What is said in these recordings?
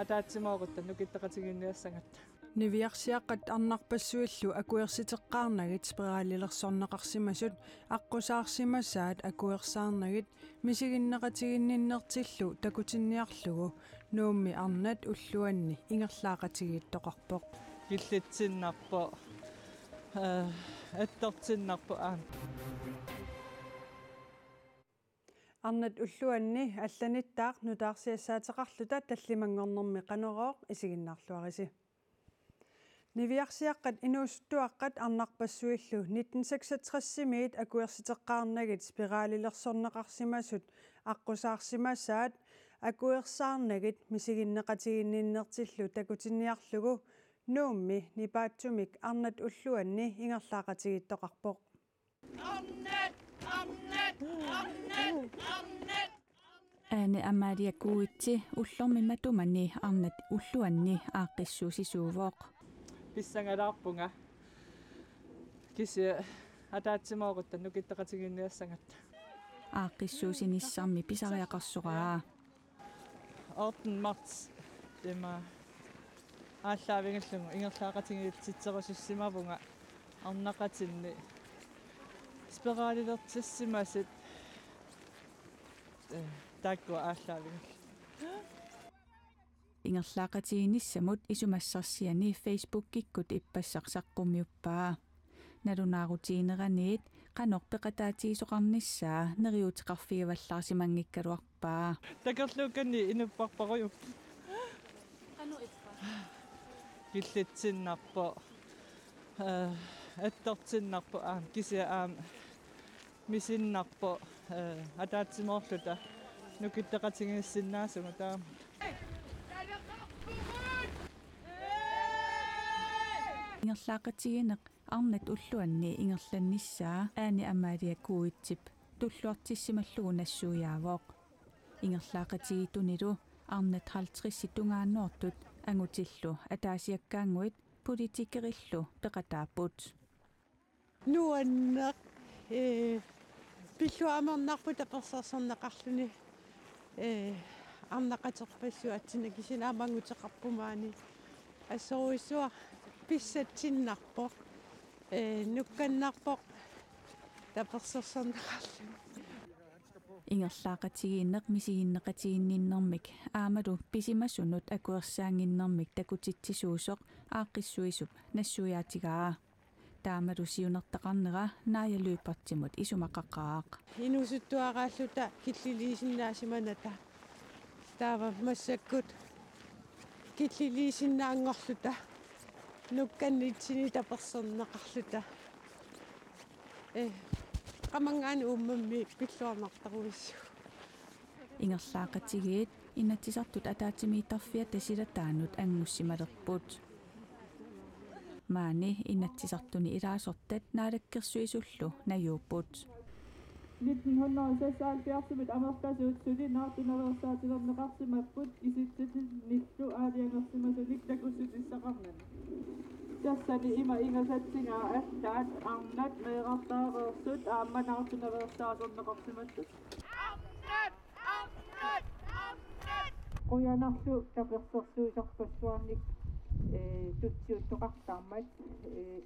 атаатсимаоқуттан нукиттақатигинниассангат нивиарсиаққат арнарпассуиллу акуерситеққарнагит спиралилерсорнеқарсимасут аққусаарсимасаат акуерсаарнагит мисигиннеқатигинниннертиллу такутинниарлугу нуумми арнат уллуанни ингерлаақатигииттоқарпоқ иллатсиннарпо э аттартиннарпо аан арнат уллуанни алланиттаақ нутаарсиассаатеқарлута таллимангорнэрми канероо исигиннаарлуариси нивиарсиаққат инууссуттуаққат арнарпассуиллу 1966-миит акуерситеққарнагит спиралилерсорнеқарсимасут аққусаарсимасаат акуерсаарнагит мисигиннеқатигинниннертиллу такутинниарлугу нуумми нипаатсумик арнат уллуанни ингерлаақатигиттоқарпоқ арнат арнат арнат таани амаалиакууитси уллормимма тумани арнат уллуанни ааққиссуусисуувооқ писсангалаарпунга кисе атаатсимоогутта нукиттақатигинниассангатта ааққиссуусиниссарми писариақарсураа 18 март тема ааллаавингиллугу ингерлаақатигиитситсерусиссимавунга арнақатинни спиралилертиссимасит э такко Gan ингерлаақатигиниссамут исумассарсиани фейсбуккиккут иппассарсаққуммиуппаа налунаарутиинераниит канор пеқатаатигисоқарниссаа нериутиқарфиаваллаарсимангиккалуарпаа такерлууккани инуппарпаруйуп кану иппа киллатсиннарпо э аттартиннарпо аа кисиа аа ti'n э атаатсимоорлута nukittaqatigiissinnaasumata arnat ulluanni уллуанни aani amaalia амаалия кууитсип туллуартиссималлугу нассууяавоқ ингерлаақатигитунилу arnat 50 тунгаанноортут ангутиллу атаасиаккаангуит политикериллу пеқатааппут нуаннақ э пиллуамернарпут апперсарсарнеқарлуни э арнақатерпассуатсина кисинаамангутеқарпумаани ассоруиссуа писсатсиннарпо э нукканнарпо таперсерсернеқарлу ингерлаақатигииннеқ мисигиннеқатигинниннэрмик аамалу писимасунут акуерсаангиннэрмик такутитсисуусоқ ааққиссуисуп нассуяатигаа таамалусиунертақарнера нааялуиппартимут исумақаққаақ инусуттуарааллута киллилиисиннаасиманата таава массаккут киллилиисиннаангорлута нукканнитсини таперсернеқарлута э qamangaan uummammi pilluarnartaruissuk ingерлаақатигиит иннатсисартут атаатимиитарфиа тасилатааннут ангуссималерпут maani innatsisartuni ilaasortat naalakkersuisullu najuuppuut 1970 амерласуутсули наартунерерсаатилернеқарсимаппут иситситин ниллу аалианерсимасулик такуссутиссақарнани тассани има ингасатсингаа аттаат арнат меэқартаареерсут аамманаартунерерсаатилернеқарсиматтус арнат арнат арнат қоянарлу таперсерсуисарпассуарник тутсиуттоқартаамат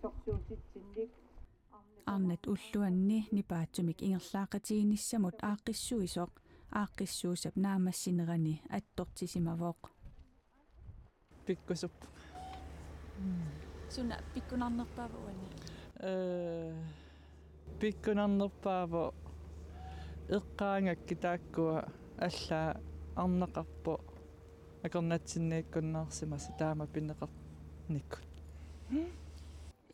сорсуутитсинник арнат уллуанни нипаатсумик ингерлаақатигиниссамут ааққиссуисоқ ааққиссуусап наамассинерани аттортисимавоқ пиккусуп суна пиккунарнерпаава уани э пиккунарнерпаава эққаангакки тааккуа аллаа арнеқарпо акорнатсиннаиккуннаарсимас таама пиннеқарникку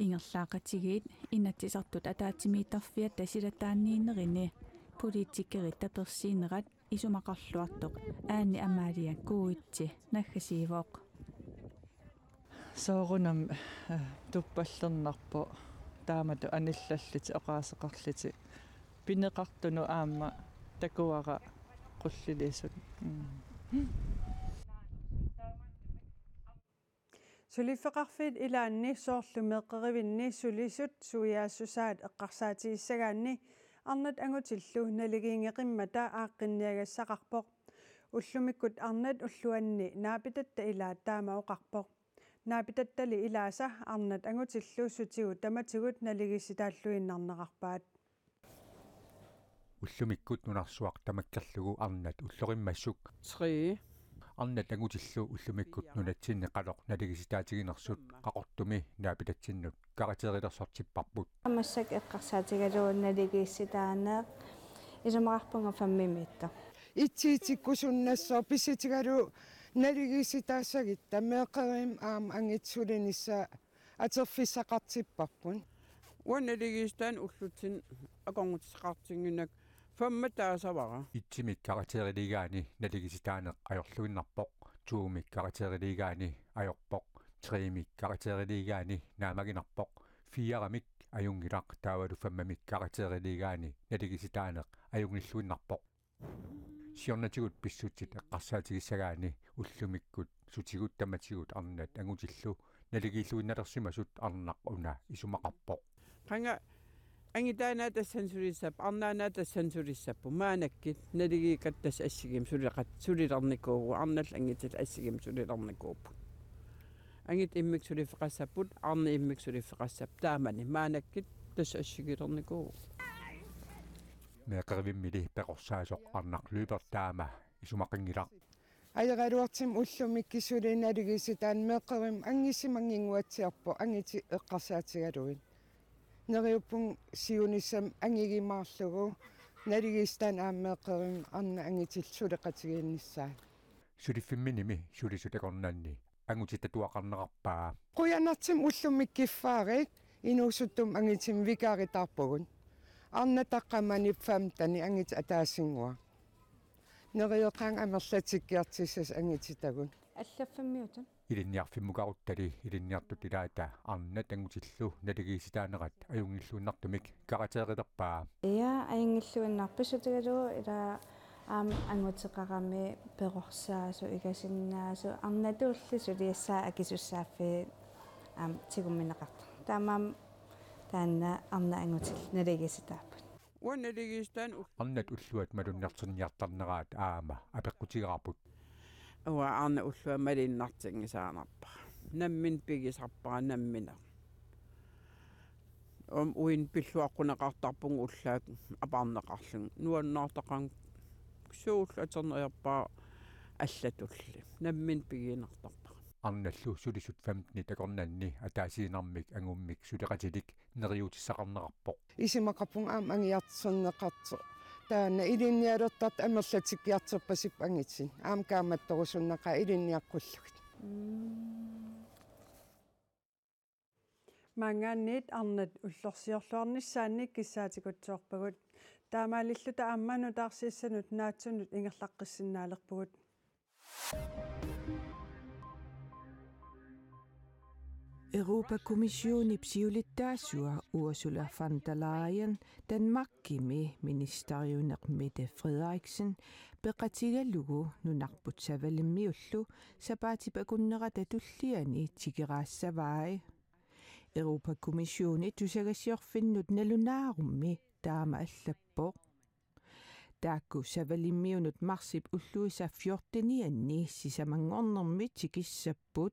ингерлаақатигиит инатсисартут атаатимиитарфиат тасилатааннииннерини политикери таперсиинерат исумақарлуартоқ аани амаалиан кууитти наггасиивооқ соорунам туппаллернарпо таамату аниллаллити оқаасеқарлити пинеқартуну аама такуара қуллилисут сулиффеқарфит илаанни соорлумеққеривинни сулисут суяассусаат эққарсаатигиссагаанни арнат ангутиллу налигиингеқиммата ааққинниагассақарпоқ уллумиккут арнат уллуанни наапитатта илаа таамаоқарпоқ наапитаттали илааса арнат ангутиллу сутигу таматигут налигисситааллуиннарнеқарпаат уллумиккут нунарсуақ тамаккерлугу арнат уллориммассук 3 арna tangutilluu ullumikkut nunatsinni qaloq naligisitaatiginersuut qaqortumi naapilatsinnut karateerilersartipparput амассак эққарсаатигалуун налигисситаанаа исумаарпунга фаммимитта итсиитиккусуннассоо писитигалу налигисситаассагитта меэқэриим аам ангитсулинисса атерфиссақартиппарпун уаналигистаан уллутин аконгутсақартингинак фамматаасавара итсимик каратерилигаани налигиситаанеқ аёрлугиннарпоқ туумик каратерилигаани аёрпоқ триимик каратерилигаани наамагинарпоқ фиарамик аюнгилақ таавалу фаммамик каратерилигаани налигиситаанеқ аюнгиллуиннарпоқ сиорнатигут писсутсит эққарсаатигиссагаани уллумиккут сутигут таматигут арнат ангутиллу налигииллуинналерсимасут арнақ уна исумақарпоқ қанга ангитаанаата сансурисап арнаанаата сансурисаппу маанаккит налигиикаттас ассигим сулеқат сулиларникуугу арнал ангитил ассигим сулиларникууппут ангит иммик сулифеқассаппут арни иммик сулифеқассап таамани маанаккит тас ассигиларникуугу меқарвиммили пеқорсаасоқ арнарлуупер таама исумақингилар аяралуартим уллумиккисулиналигису таан меқарим ангисимангингуатсиарпу ангити эққарсаатигалуин нэриппун сиунissam ангигимаарлугу налигистан ааммеэкъерин арна ангитил сулеқатигиинниссаа сулиффимминими сулисутакорнаанни ангутитатуақарнеқарпаа қуянартим уллуммик киффаарик инуусуттум ангитим викааритаарпугун арна таққамани фамтани ангит атаасингуа нериеқаан амерлатиккиартиссас ангититагун аллаффаммиутун илинниарфиммукаруттали илинниартут илаата арна тангутиллу налигииситаанерат аюнгиллууннартумик каратеерилерпаа иа аюнгиллууннарпусутигалуу ила аам ангутеқарами перорсаасу игасиннаасу арнатууллису лиассаа акисуссааффи аам тигумминеқарта таамаам таанна арна ангутил налигииситааппут уа налигиистаан арнат уллуат малуннартерниартарнераат аама апеққутигарапут уа арна уллуамалиннартингисаанарпа наммин пигисарпара наммина ом уин пиллуаққунеқартарпуг уллаак апаарнеқарлун нуаннаартақан суул атернеерпаа аллатулли наммин пигинартарпа арналлу сулисут 15 такорнанни атаасиинармик агуммик сулеқатилик нериутиссақарнеқарпоқ исимақарпун аам ангиартсернеқарто таана илинниалертарт амерлатиккиартерпасип ангитсин аамкааматторусуннаqa илинниаққуллугит манганит арнат уллорсиорлуарниссааник киссаатикутсоорпагут таамаалиллута аамманутаарсиссанут наатсунут ингерлаққиссиннаалерпугут Thank you. Euroopakomissioni psiolitasiur Ursula von der Leyen, Danmarkimi ministeriuneq Mette Frederiksen, peqatigallugu nunarput savalimmiullu sapaatipakunnera tatulliani tigeraassavai. Euroopakomissioni tusagasiorfinnut nalunaarummi taama allappoq. таакку савалиммиунут marsip ulluisa 14 нианни сисамангорнэрми тикиссаппут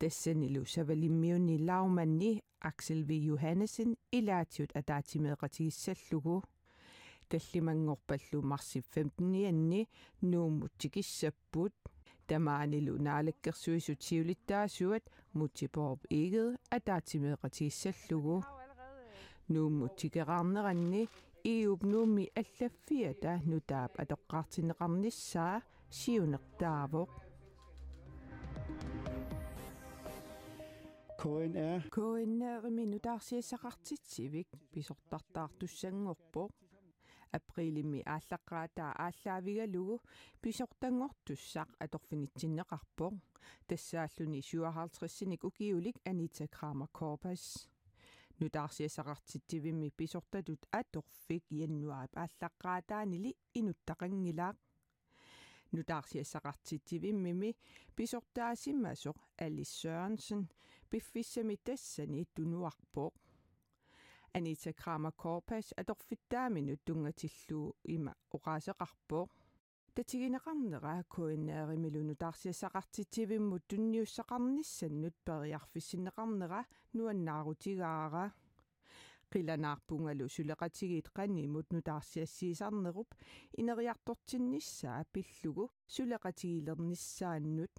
Dessenilu Savali Mjøni Laumani Axel V. Johannesen i Lærtjøt af Dattimed Rati Sætlugo. Dessi man opbællu marsi 15 jenni, nu mutti sæbbud. Da man i lunalikker søs jo tivligt der er søt, mutti borb ikke af Dattimed Rati Sætlugo. Nu mutti gerande rinni, i opnu mi alle fire, da nu dab adokratin rammes sa, sjovnet davok. KNR. KNR minu tarsiasaqartitsivik pisortartaartussanngorpo. априлимми ааллаққаатаа ааллаавигалугу писортангортуссақ аторфинитсиннеқарпо тассааллуни 57-ник укиулик анита крама корпас нутаарсиасақартиттивимми писортатут аторфик ианнуаап ааллаққаатаанили инуттақангилаақ нутаарсиассақартитивиммими писортаасиммасоқ Alice Sørensen пиффиссами тассани тунуарпоқ Anita Kramer Korpas аторфиттааминут тунгатиллуу има оқаасеқарпоқ татигинеқарнера коиннааримилуну таарсиассақартитивиммут тунниуссақарниссаннут периарфиссинеқарнера нуаннаарутигаара qilanaarpungalu sulaqatigiit qanni mutnutaarsiassiisarnerup ineriartortinnissaa pillugu sulaqatigiilernissaannut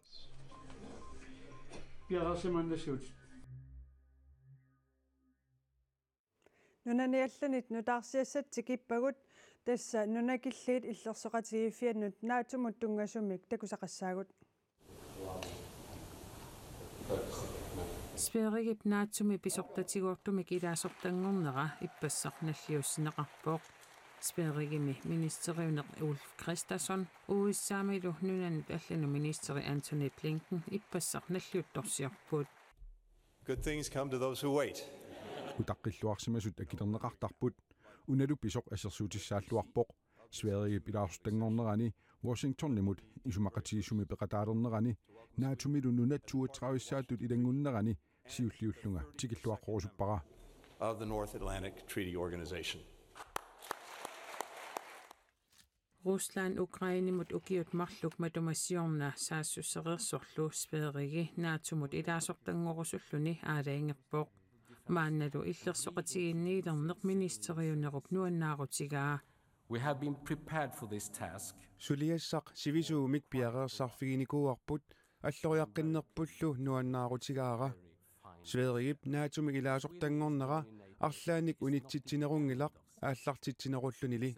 piarasimannasuut нунанеалланит нутаарсиассат тикиппагут тасса нунакиллиит иллерсоқатигиффианнут наатумут тунгасумик такусақассаагут Thank you. Sverige natsum episortatigortum ikilaasortanngornera ippassarnalliussineqarpoq Sverigimi ministeriuneq Ulf Kristersson uissaamilu nunanut allanu ministeri Antony Blinken ippassarnalliuttorsiarpuut Good things come to those who wait. Utaqqilluarsimasut akilerneqartarput unalu pisoq assersuutissaalluarpoq Sverige bilaarsutanngornerani Washingtonimut isumaqatigisumi peqataalernerani naatumilu nunat 32 den ilangunnerani siulliullunga tikilluaqqorusuppaqa of the North Atlantic Treaty Organization. Rusland Ukraine mahluk med og NATO i dag det er mut ukiut marluk matumassiorna saassussereersorlu speerigi naatumut ilaasortangorusulluni aalaingeppoq maannalu illersoqatiginniilernerq ministeriunerup nuannaarutigaa We have been prepared for this task. mit bjerre Suliassaq sivisuu mikpiareersarfigini kuarput alloriaqqinnerpullu nuannaarutigaara Sveriibnaatumi ilaasortanngornera арлааник унитситсинерунгилақ ааллартитсинеруллунили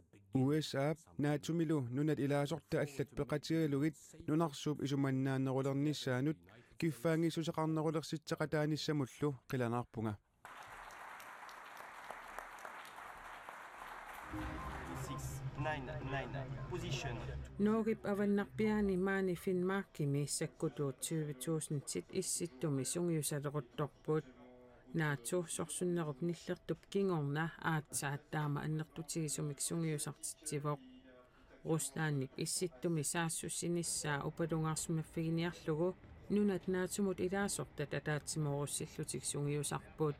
USA наатумилу нунат илаасорта аллат пеқатигалугит нунарсууп исуманнаанерулернissaанут киффаангиссусеқарнерулерситсеқатааниссамуллу қиланаарпунга Nuorip avannapiani maani Finnmarkimi sakkutuut 20 sit issittumi sungiusaleruttorpuut naatu sorsunnerup nillertup kingorna aatsaattaama annertutigisumik sungiusartitsivoq ruslaannik issittumi saassussinissaa upalungaarsumaffiginiarlugu nunat naatumut ilaasortat ataatsimorussillutik sungiusarpuut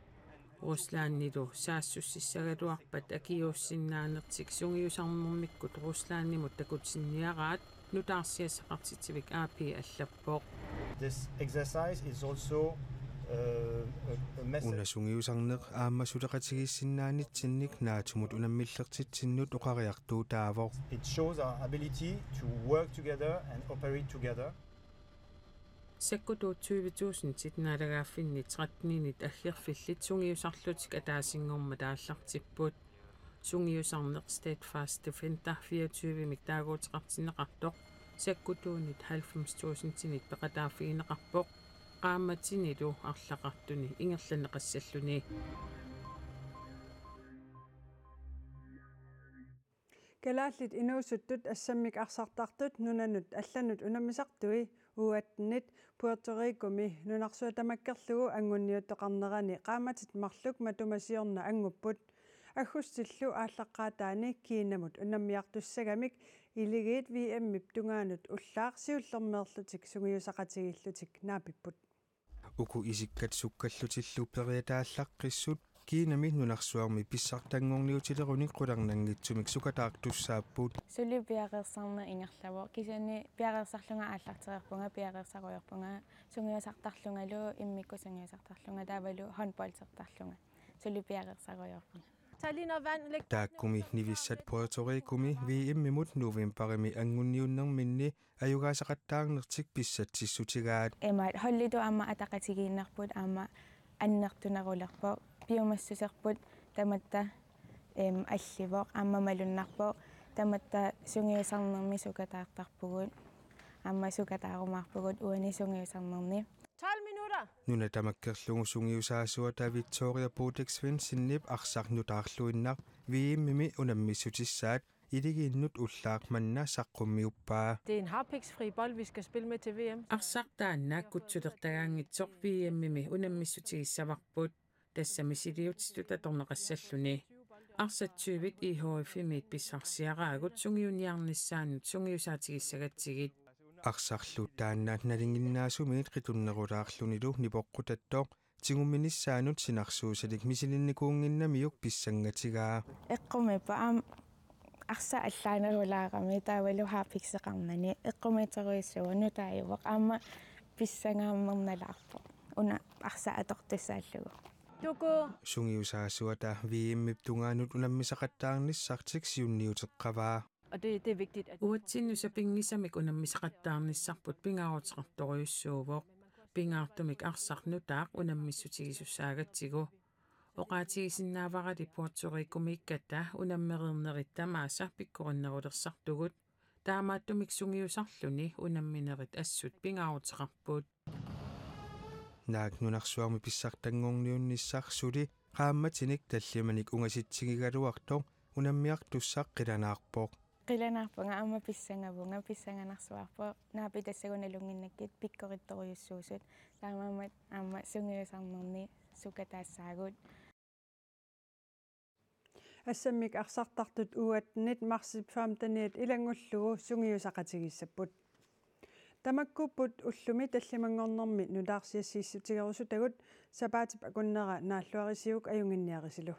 Ruslandid o saasus issagaluarpat akiuussinnaanertiksungiusarmummikkut Ruslandimut takutsinniaraat nutarsiassaqartitsivik AP allappoq This exercise is also Унасунгиусарнеқ ааммасулеқатигиссиннаанитсинник наатумут унаммиллертитсиннут оқариартуутаавор It shows our ability to work together and operate together. саккутуутсуивитуусни ситнаалагааффинни 13-нинит аггерфиллит сунгиусарлутик атаасингорма тааллартиппут сунгиусарнеқ steadfast defender 24 миктаагуутеқартинеқартоқ саккутуунит 90000-синит пеқатааффигинеқарпоқ qaammatinnilu arlaqartuni ingerlaneqassaluni Kelalit inusuttut assammik arsartartut nunanut allanut unamisartui uattnit Puerto Rico mi nunarsuatamakkerlugu angunniuttoqarnerani qaamatit marluk matumasiorna angupput аггусиллу ааллаққаатаани киинамут унаммиартуссагамик илигит вмип тунгаанут уллаарсиуллермеерлутик сугиусақатигиллутик наапиппут уку исиккат суккаллутиллу периатааллаққиссут kiinamik nunarsuarmi pissartanngorniutileruniq qularnanngitsumik sukataartussaappuut suli piaqersarna ingerlavu kisani piaqersarlunga aallartereerpunga piaqersaqoyorpunga sungiasartarlungalu immikku sungiasartarlunga taavalu handballsertarlunga suli piaqersaqoyorpunga тааккуми нивиссат пуэрторикуми вииммимут новембарими ангунниуннэрминни аюгаасақаттаарнертик писсатсиссутигаат эмаат холлиту аама атақатигииннарпут аама аннертунерулерпоо пиумассусерпут таматта эм алливоо аммамалуннарпоо таматта сунгиусарнерми сукатаартарпугут амма сукатаарумаарпугут уани сунгиусарнерни нуна тамаккерлугу сунгиусаасуа та Victoria Bodexvin синнип арсарнутаарлуиннар вииммими унаммиссутиссаат идигииннут уллаақманна саққуммиуппаа тин harpiksfri bold vi skal spille med til VM арсартаанна кутсулертагаангитсор VMми унаммиссутигиссаварпут тасса мисилиутситута торнеқассаллуни арсатсуивит ихофимит писсарсиараагут сунгиуниарниссаанут сунгиусаатигиссагатсигит арсарлу тааннаат налингиннаасумиит қитуннерулаарлунилу нипоққутатто тигумминиссаанут синарсуусалик мисилинникуунгиннамиук писсангатигаа эққуми паам арса аллаанерулаарами таавалуhaa пиксеқарнани эққумитеруиссуану тааювақ аама писсангааммерналаарпо уна арса атортуссааллугу tuku sungiusaasuata viimmiptungaanut unammisaqattaarnissartik siunniuteqqavaa og det, det er vigtigt at uatin så pingisamik unammisaqattaarnissarput pingaruteqartoriussuuvoq pingaartumik arsarnutaaq unammissutigisusaagatsigu oqaatigisinnaavaqali Puerto Rico miikkata unammerirnerittamaasa pikkorunnerulersartugut таамааттумик сунгиусарлүни унамминерит ассут пингаарутеқарпуут наакнунарсуарми писсартангорниунниссарсули qaammatnik tallimanik ungasitsingigaluartoq unammiaq tussaq qilanaarpoq qilanaarpunga amma pissangavunga pissanganarsuarpo naapi tassagunalunginnakkit pikkorittoruyussuusut taamaammat aamma sungiusarnerni sukataassaagut ассаммик арсартартут уатнит марсип фамтаниат илангуллугу сунгиусақатигиссаппут тамаккуппут уллуми таллимангорнэрми нулаарсиассииссутигерусу тагут сапаатип акуннера нааллуарисиук аюнгинниарисилу